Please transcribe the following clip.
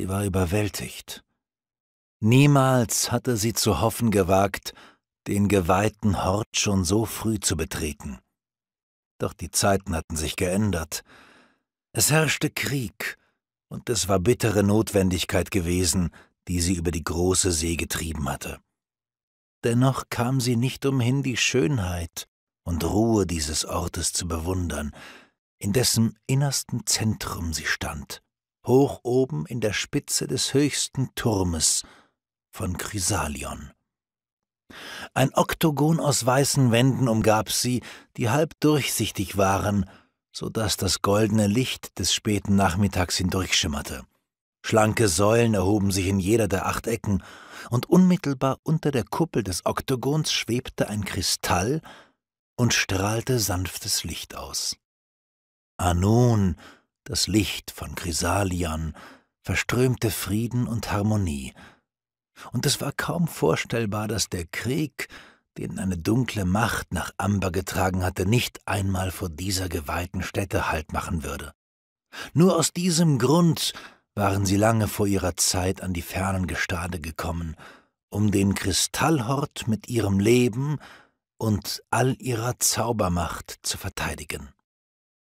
Sie war überwältigt. Niemals hatte sie zu hoffen gewagt, den geweihten Hort schon so früh zu betreten. Doch die Zeiten hatten sich geändert. Es herrschte Krieg, und es war bittere Notwendigkeit gewesen, die sie über die große See getrieben hatte. Dennoch kam sie nicht umhin, die Schönheit und Ruhe dieses Ortes zu bewundern, in dessen innersten Zentrum sie stand hoch oben in der Spitze des höchsten Turmes von Chrysalion. Ein Oktogon aus weißen Wänden umgab sie, die halb durchsichtig waren, so daß das goldene Licht des späten Nachmittags hindurchschimmerte. Schlanke Säulen erhoben sich in jeder der acht Ecken, und unmittelbar unter der Kuppel des Oktogons schwebte ein Kristall und strahlte sanftes Licht aus. Anun, ah das Licht von Chrysalion, verströmte Frieden und Harmonie. Und es war kaum vorstellbar, dass der Krieg, den eine dunkle Macht nach Amber getragen hatte, nicht einmal vor dieser geweihten Stätte Halt machen würde. Nur aus diesem Grund waren sie lange vor ihrer Zeit an die fernen Gestade gekommen, um den Kristallhort mit ihrem Leben und all ihrer Zaubermacht zu verteidigen.